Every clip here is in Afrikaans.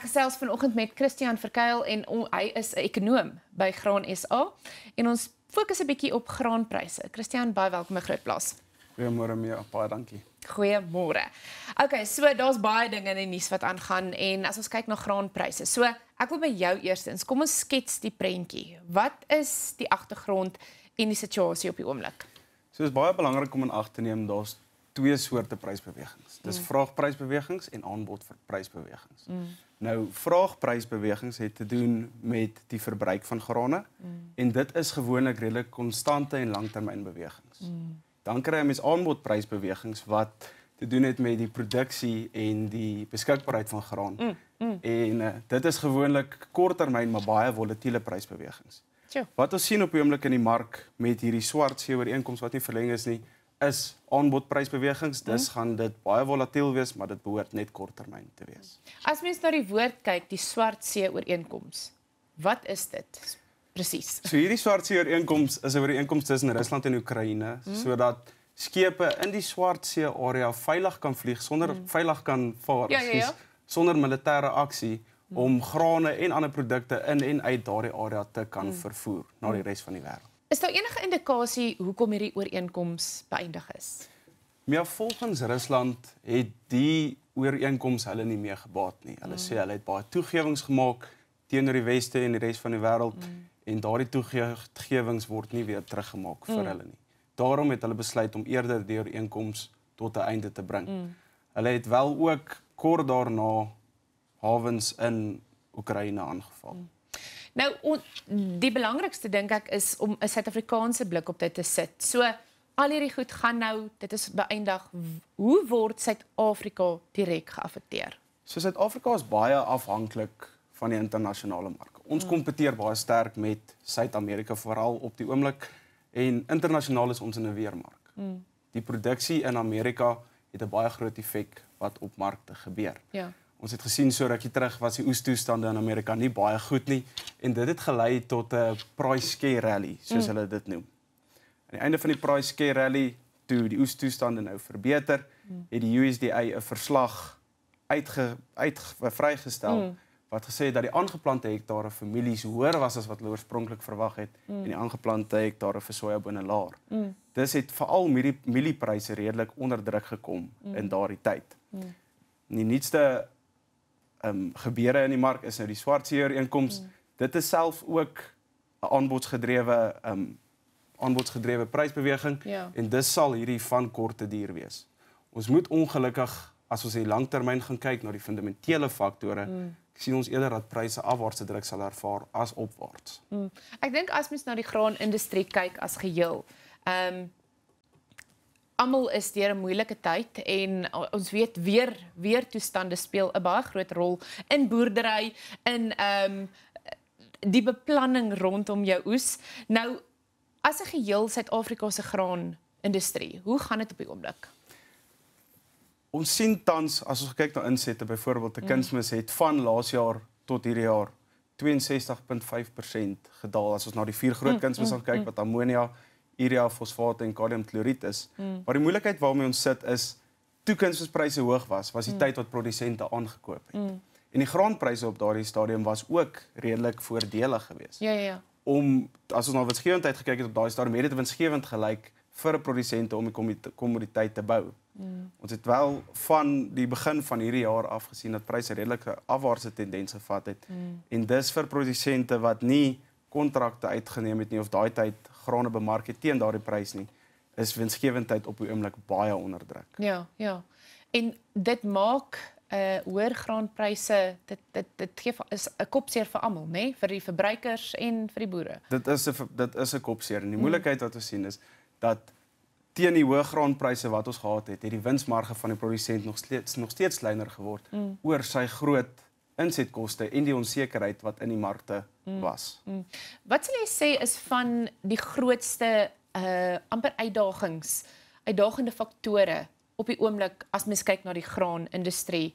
Ek gesels vanoggend met Christian Verkuil en on, hy is 'n ekonom by Graan SA en ons fokus 'n bietjie op graanpryse. Christian, baie welkom by Grootplaas. Goeiemôre mee, baie dankie. Goeiemôre. OK, so daar's baie dinge in die nuus wat aangaan en as ons kyk na graanpryse. So, ek wil by jou eerstens, kom ons skets die prentjie. Wat is die agtergrond en die situasie op die oomblik? So, dit is baie belangrik om in ag te neem daar's twee soorte prysbewegings. Dis mm. vraagprysbewegings en aanbodprysbewegings. Mm. Nou vraagprysbewegings het te doen met die verbruik van grane mm. en dit is gewoonlik redelik konstante en langtermynbewegings. Mm. Dan kry jy mes aanbodprysbewegings wat te doen het met die produksie en die beskikbaarheid van graan. Mm. Mm. En uh, dit is gewoonlik korttermyn maar baie volatiele prysbewegings. Tjoh. Wat ons sien op die oomblik in die mark met hierdie swart see ooreenkomste wat nie verleng is nie. Mm is aanbodprysbewegings, mhm. dis hmm. gaan dit baie volatiel wees, maar dit behoort net korttermyn te wees. As mens na die woord kyk, die swart see ooreenkoms. Wat is dit? Presies. So hierdie swart see ooreenkoms is 'n ooreenkoms tussen Rusland en Oekraïne hmm. sodat skepe in die swart see area veilig kan vlieg sonder hmm. veilig kan vaar ja, ja, ja. sonder militêre aksie om mhm. grane en ander produkte in en uit daardie area te kan mhm. vervoer na die res van die wêreld. Is daar enige indikasie hoekom hierdie ooreenkoms beëindig is? Ja, volgens Rusland het die ooreenkoms hulle nie meer gebaat nie. Hulle mm. sê hulle het baie toegewings gemaak teenoor die weste en die res van die wêreld mm. en daardie toegewings word nie weer teruggemaak vir mm. hulle nie. Daarom het hulle besluit om eerder die ooreenkoms tot 'n einde te bring. Mm. Hulle het wel ook kort daarna hawens in Oekraïne aangeval. Mm. Nou die belangrikste dink ek is om 'n Suid-Afrikaanse blik op dit te sit. So al hierdie goed gaan nou, dit is beëindig. Hoe word Suid-Afrika direk geaffekteer? So Suid-Afrika is baie afhanklik van die internasionale mark. Ons hmm. kompeteer baie sterk met Suid-Amerika veral op die oomblik en internasionaal is ons in 'n weermark. Mm. Die produksie in Amerika het 'n baie groot effek wat op markte gebeur. Ja. Ons het gesien so rukkie terug was die oestoestande in Amerika nie baie goed nie en dit het gelei tot 'n price scare rally soos mm. hulle dit noem. Aan die einde van die price scare rally toe die oestoestande nou verbeter, mm. het die USDA 'n verslag uitge uit vrygestel mm. wat gesê het dat die aangeplante hektare families hoër was as wat hulle oorspronklik verwag het mm. en die aangeplante hektare vir sojabone laer. Mm. Dis het veral mieliepryse redelik onder druk gekom mm. in daardie tyd. Mm. Die nuutste um, gebeure in die mark is nou die swart see ooreenkoms. Mm. Dit is self ook 'n aanbodsgedrewe um aanbodsgedrewe prysbeweging ja. en dis sal hierdie van korte duur wees. Ons moet ongelukkig as ons hier lanktermyn gaan kyk na die fundamentele faktore, mm. sien ons eerder dat pryse afwaartse druk sal ervaar as opwaarts. Mm. Ek dink as mens na die graanindustrie kyk as geheel, um almal is deur 'n moeilike tyd en ons weet weer weer toestande speel 'n baie groot rol in boerdery in ehm um, die beplanning rondom jou oes. Nou as 'n geheel Suid-Afrika se graan industrie, hoe gaan dit op die oomblik? Ons sien tans as ons kyk na insette byvoorbeeld te mm. Kunsmis het van laas jaar tot hierdie jaar 62.5% gedaal as ons na die vier groot mm, kunsmis gaan mm, kyk wat ammonia urea fosfaat en kaliumkloried is. Mm. Maar die moeilikheid waarmee ons sit is toe kunsmispryse hoog was, was die mm. tyd wat produsente aangekoop het. Mm. En die graanpryse op daardie stadium was ook redelik voordelig geweest. Ja ja ja. Om as ons na winsgewendheid gekyk het op daai stadium het dit winsgewend gelyk vir produsente om die kommoditeit te bou. Mm. Ons het wel van die begin van hierdie jaar af gesien dat pryse redelike afwaartse tendense vat het mm. en dis vir produsente wat nie kontrakte uitgeneem het nie of daai tyd gronde bemark het teen daardie prys nie, is winsgewendheid op die oomblik baie onder druk. Ja, ja. En dit maak uh hoër graanpryse dit dit dit gee is 'n kopseer vir almal nê nee? vir die verbruikers en vir die boere. Dit is 'n dit is 'n kopseer. Die mm. moeilikheid wat ons sien is dat teen die hoë graanpryse wat ons gehad het, het die winsmarge van die produsent nog steeds nog steeds kleiner geword mm. oor sy groot insetkoste en die onsekerheid wat in die markte mm. was. Mm. Mm. Wat sal jy sê is van die grootste uh amper uitdagings, uitdagende faktore op die oomblik as mens kyk na die graanindustrie?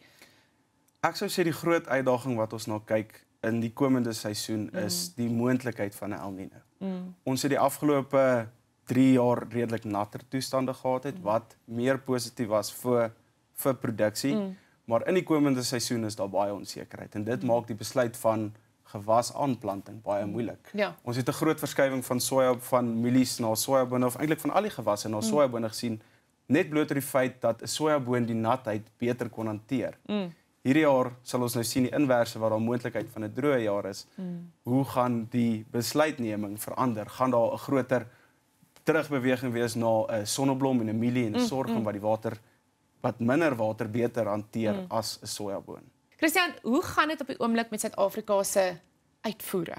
Ek sou sê die groot uitdaging wat ons na nou kyk in die komende seisoen mm. is die moontlikheid van 'n El Niño. Mm. Ons het die afgelope 3 jaar redelik natter toestande gehad het mm. wat meer positief was vir vir produksie. Mm. Maar in die komende seisoen is daar baie onsekerheid en dit mm. maak die besluit van gewasaanplanting baie mm. moeilik. Ja. Ons het 'n groot verskywing van soja van mielies na sojabone of eintlik van al die gewasse na mm. sojabone gesien net bloot oor die feit dat 'n sojaboon die natheid beter kon hanteer. Mm. Hierdie jaar sal ons nou sien die inverse wat daar moontlikheid van 'n droë jaar is. Mm. Hoe gaan die besluitneming verander? Gaan daar 'n groter terugbeweging wees na 'n sonneblom en 'n mielie en 'n mm, sorgom mm. wat die water wat minder water beter hanteer mm. as 'n sojaboon. Christian, hoe gaan dit op die oomblik met Suid-Afrika se uitvoere?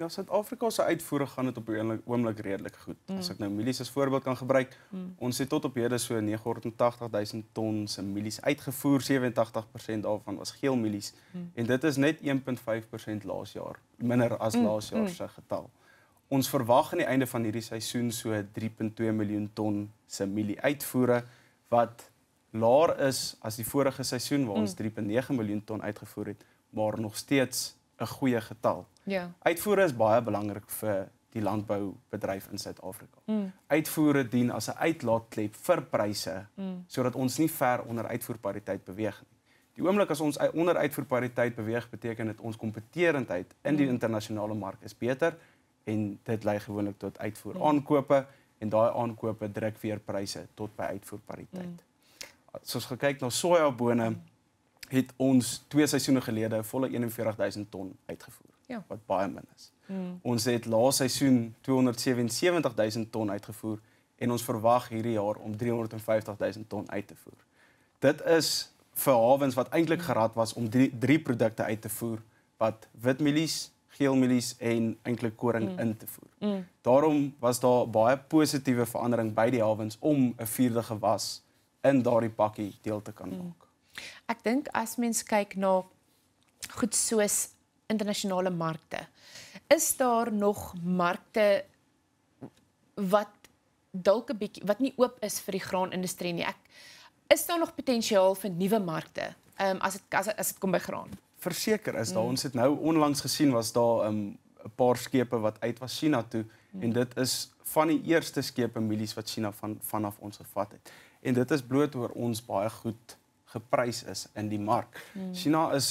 Ja, Suid-Afrika se uitvoere gaan dit op die oomblik redelik goed. Mm. As hmm. ek nou mielies as voorbeeld kan gebruik, mm. ons het tot op hede so 980000 ton se mielies uitgevoer. 87% daarvan was geel mielies mm. en dit is net 1.5% laas jaar, minder as mm. laas jaar hmm. se getal. Ons verwag aan die einde van hierdie seisoen so 3.2 miljoen ton se mielie uitvoere wat laer is as die vorige seisoen waar ons mm. 3.9 miljoen ton uitgevoer het, maar nog steeds 'n goeie getal. Ja. Uitvoere is baie belangrik vir die landboubedryf in Suid-Afrika. Mm. Uitvoere dien as 'n uitlaatklep vir pryse mm. sodat ons nie ver onder uitvoerpariteit beweeg nie. Die oomblik as ons onder uitvoerpariteit beweeg, beteken dit ons kompetitiwiteit in die mm. internasionale mark is beter en dit lei gewoonlik tot uitvoer mm. aankope en daai aankope druk weer pryse tot by uitvoerpariteit. Mm as ons kyk na sojabone het ons twee seisoene gelede volle 41000 ton uitgevoer ja. wat baie min is. Hmm. Ons het laaste seisoen 277000 ton uitgevoer en ons verwag hierdie jaar om 350000 ton uit te voer. Dit is vir hawens wat eintlik hmm. gerad was om drie, drie produkte uit te voer wat witmielies, geelmielies en eintlik koring mm. in te voer. Mm. Daarom was daar baie positiewe verandering by die hawens om 'n vierde gewas mm in daardie pakkie deel te kan hmm. maak. Ek dink as mens kyk na goed soos internasionale markte, is daar nog markte wat dalk 'n bietjie wat nie oop is vir die graanindustrie nie. Ek is daar nog potensiaal vir nuwe markte. Ehm um, as dit as, as dit kom by graan. Verseker is daar mm. ons het nou onlangs gesien was daar ehm, 'n um, paar skepe wat uit was China toe mm. en dit is van die eerste skepe milies wat China van vanaf ons gevat het en dit is bloot oor ons baie goed geprys is in die mark. Hmm. China is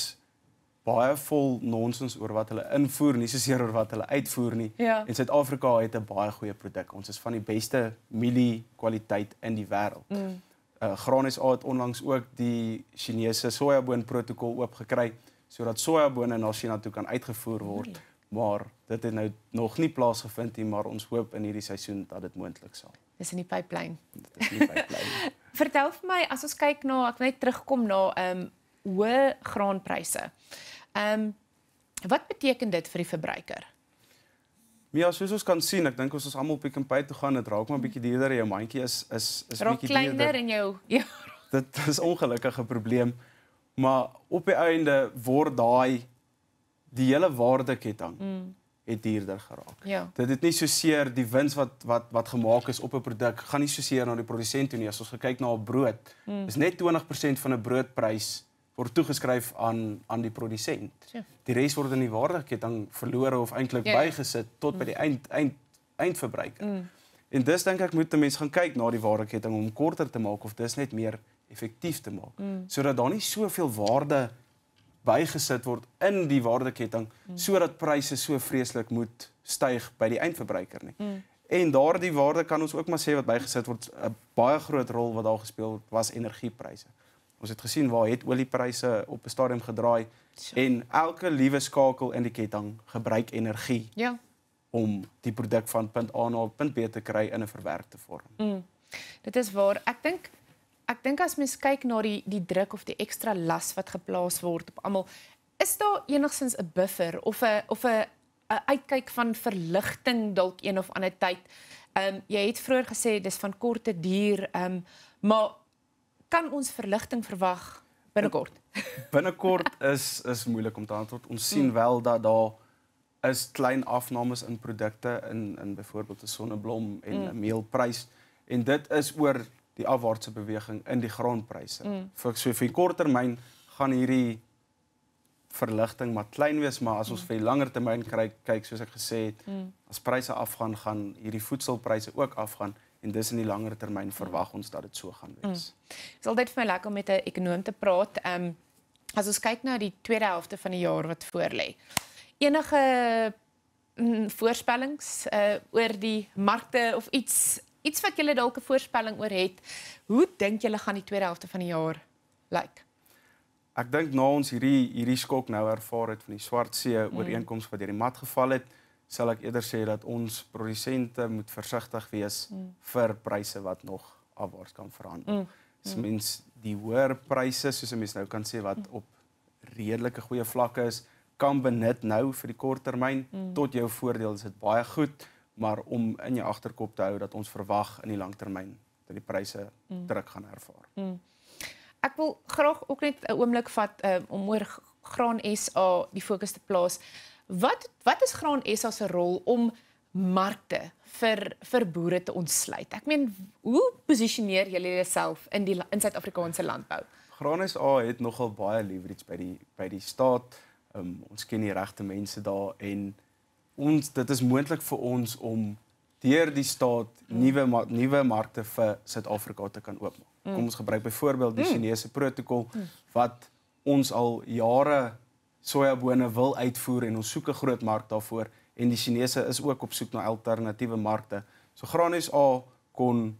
baie vol nonsens oor wat hulle invoer, nie soseer oor wat hulle uitvoer nie. Ja. En Suid-Afrika het 'n baie goeie produk. Ons is van die beste mielie kwaliteit in die wêreld. Hmm. Uh, eh, Graan SA het onlangs ook die Chinese sojaboon protokol oopgekry sodat sojabone na China toe kan uitgevoer word. Nee. Maar dit het nou nog nie plaasgevind nie, maar ons hoop in hierdie seisoen dat dit moontlik sal wees. Dis in die pipeline. Dis in die pipeline. Vertel vir my as ons kyk na ek wil net terugkom na ehm um, hoë graanpryse. Ehm um, wat beteken dit vir die verbruiker? Ja, soos ons kan sien, ek dink ons is almal op die kampai toe gaan, dit raak maar 'n bietjie duurder, jou mandjie is is is bietjie kleiner en jou ja. Dit is ongelukkige probleem, maar op die einde word daai die hele waardeketting. Mm het duurder geraak. Ja. Dit het nie so seer die wins wat wat wat gemaak is op 'n produk gaan nie so seer na die produsent toe nie as ons kyk na 'n brood. Dis hmm. mm. net 20% van 'n broodprys word toegeskryf aan aan die produsent. Ja. Die res word in die waardeketting verlore of eintlik ja. ja. bygesit tot mm. by die hmm. eind eind eindverbruiker. Mm. En dis dink ek moet mense gaan kyk na die waardeketting om korter te maak of dis net meer effektief te maak mm. sodat daar nie soveel waarde bygesit word in die waardeketting mm. sodat pryse so vreeslik moet styg by die eindverbruiker nie. Mm. En daardie waarde kan ons ook maar sê wat bygesit word 'n baie groot rol wat daar gespeel word was energiepryse. Ons het gesien waar het oliepryse op 'n stadium gedraai so. en elke liewe skakel in die ketting gebruik energie. Ja. om die produk van punt A na punt B te kry in 'n verwerkte vorm. Mm. Dit is waar ek dink ek dink as mens kyk na die die druk of die ekstra las wat geplaas word op almal, is daar enigstens 'n buffer of 'n of 'n 'n uitkyk van verligting dalk een of ander tyd. Ehm um, jy het vroeër gesê dis van korte duur, ehm um, maar kan ons verligting verwag binnekort? Binnekort is is moeilik om te antwoord. Ons sien mm. wel dat daar is klein afnames in produkte in in byvoorbeeld die sonneblom en mm. meelprys en dit is oor die afwaartse beweging in die grondpryse. Mm. Vir so vir korttermyn gaan hierdie verligting maar klein wees, maar as ons mm. vir langer termyn kyk, kyk soos ek gesê het, mm. as pryse afgaan, gaan hierdie voedselpryse ook afgaan en dis in die langer termyn verwag ons dat dit so gaan mm. wees. Dis mm. altyd vir my lekker om met 'n ekonom te praat. Ehm um, as ons kyk na die tweede helfte van die jaar wat voorlê. Enige mm, voorspellings uh, oor die markte of iets iets wat julle dalk 'n voorspelling oor het, hoe dink julle gaan die tweede helfte van die jaar lyk? Ek dink na ons hierdie hierdie skok nou ervaar het van die Swart See mm. ooreenkoms mm. wat hierdie mat geval het, sal ek eerder sê dat ons produsente moet versigtig wees mm. vir pryse wat nog afwaarts kan verhandel. Mm. Dit mm. beteken die hoër pryse soos 'n mens nou kan sê wat mm. op redelike goeie vlakke is kan benut nou vir die kort termyn mm. tot jou voordeel is dit baie goed maar om in jou agterkop te hou dat ons verwag in die langtermyn dat die pryse mm. druk gaan ervaar. Mm. Ek wil graag ook net 'n oomblik vat uh, om oor Graan SA die fokus te plaas. Wat wat is Graan SA se rol om markte vir vir boere te ontsluit? Ek meen, hoe positioneer julle jouself in die in Suid-Afrikaanse landbou? Graan SA het nogal baie leverage by die by die staat. Um, ons ken die regte mense daar en ons dit is moontlik vir ons om deur die staat mm. nuwe mm. nuwe markte vir Suid-Afrika te kan oopmaak. Mm. Kom ons gebruik byvoorbeeld die mm. Chinese protokol mm. wat ons al jare sojabone wil uitvoer en ons soek 'n groot mark daarvoor en die Chinese is ook op soek na alternatiewe markte. So Graan SA kon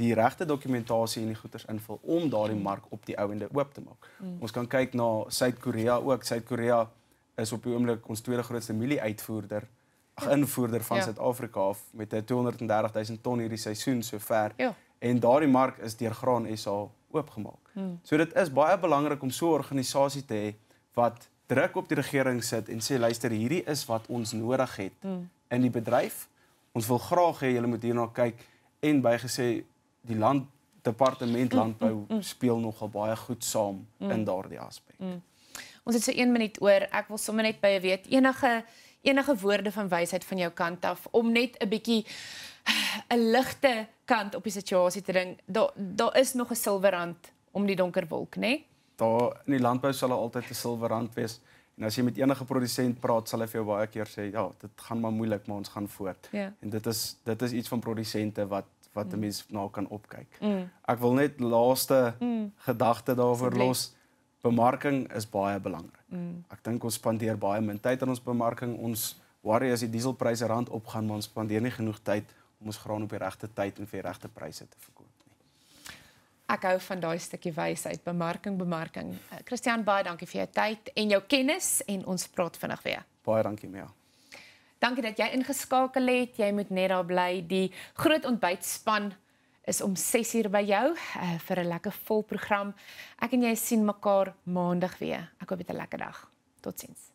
die regte dokumentasie en die goederes invul om daardie mm. mark op die ou ende oop te maak. Mm. Ons kan kyk na Suid-Korea ook. Suid-Korea is op die oomblik ons tweede grootste mielieuitvoerder, ag ja. invoerder van ja. Suid-Afrika ja. af met 230 000 ton hierdie seisoen sover. Ja. En daardie mark is deur Graan SA oopgemaak. Hmm. So dit is baie belangrik om so 'n organisasie te hê wat druk op die regering sit en sê luister hierdie is wat ons nodig het hmm. in die bedryf. Ons wil graag hê julle moet hierna kyk en bygesê die land departement hmm. landbou hmm. Hmm. speel nogal baie goed saam in daardie aspek. Hmm. Ons het so 1 minuut oor. Ek wil sommer net by jou weet enige enige woorde van wysheid van jou kant af om net 'n bietjie 'n ligte kant op die situasie te bring. Daar daar is nog 'n silwerrand om die donker wolk, né? Nee? Daar in die landbou sal altyd 'n silwerrand wees. En as jy met enige produsent praat, sal hy vir jou baie keer sê, ja, dit gaan maar moeilik, maar ons gaan voort. Yeah. Ja. En dit is dit is iets van produsente wat wat 'n mm. mens na nou kan opkyk. Mm. Ek wil net laaste mm. gedagte daarvoor los. Lief bemarking is baie belangrik. Mm. Ek dink ons spandeer baie min tyd aan ons bemarking. Ons worry as die dieselpryse rand opgaan, maar ons spandeer nie genoeg tyd om ons graan op die regte tyd en vir die regte pryse te verkoop nie. Ek hou van daai stukkie wysheid, bemarking, bemarking. Eh, Christian, baie dankie vir jou tyd en jou kennis en ons praat vinnig weer. Baie dankie, Mia. Dankie dat jy ingeskakel het. Jy moet net daar bly. Die groot ontbytspan is om 6uur by jou uh, vir 'n lekker vol program. Ek en jy sien mekaar maandag weer. Ek hoop jy het 'n lekker dag. Totsiens.